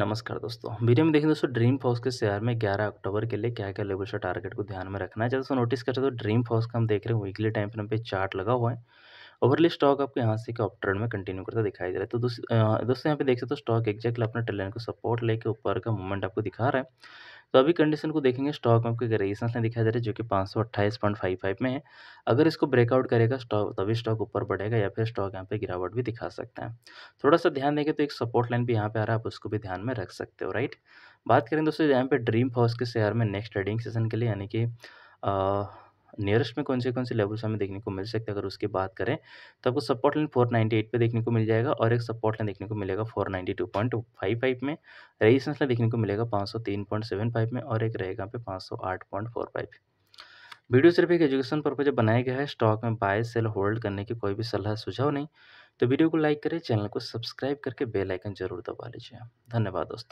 नमस्कार दोस्तों वीडियो में देखें दोस्तों ड्रीम फॉक्स के शेयर में 11 अक्टूबर के लिए क्या क्या लेवल से टारगेट को ध्यान में रखना है जब दोस्तों नोटिस करते तो ड्रीम फॉक्स का हम देख रहे हैं वीकली टाइम फ्रेम पे चार्ट लगा हुआ है ओवरली स्टॉक आपको यहाँ से अप ट्रेंड में कंटिन्यू करता दिखाई दे रहा है तो दोस्तों यहाँ पे देख सकते हो स्टॉक एक्जैक्टली अपने ट्रेन को सपोर्ट लेके ऊपर का मूवमेंट आपको दिखा रहा है तो अभी कंडीशन को देखेंगे स्टॉक में आपके रेजिस्टेंस नहीं दिखाई दे रहा है जो कि पाँच सौ अट्ठाईस पॉइंट फाइव फाइव में है अगर इसको ब्रेकआउट करेगा स्टॉक तभी स्टॉक ऊपर बढ़ेगा या फिर स्टॉक यहाँ पे गिरावट भी दिखा सकता है थोड़ा सा ध्यान देंगे तो एक सपोर्ट लाइन भी यहाँ पे आ रहा है आप उसको भी ध्यान में रख सकते हो राइट बात करें दोस्तों यहाँ पे ड्रीम हाउस के शेयर में नेक्स्ट ट्रेडिंग सेशन के लिए यानी कि नियरेस्ट में कौन से कौन से लेवल्स हमें देखने को मिल सकते हैं अगर उसकी बात करें तो आपको सपोर्ट लाइन 498 पे देखने को मिल जाएगा और एक सपोर्ट लाइन देखने को मिलेगा 492.55 में रेजिस्टेंस लाइन देखने को मिलेगा 503.75 में और एक रहेगा पे 508.45 वीडियो सिर्फ एक एजुकेशन पर्पज बनाया गया है स्टॉक में बाय सेल होल्ड करने की कोई भी सलाह सुझाव नहीं तो वीडियो को लाइक करें चैनल को सब्सक्राइब करके बेल आइकन जरूर दबा लीजिए धन्यवाद दोस्तों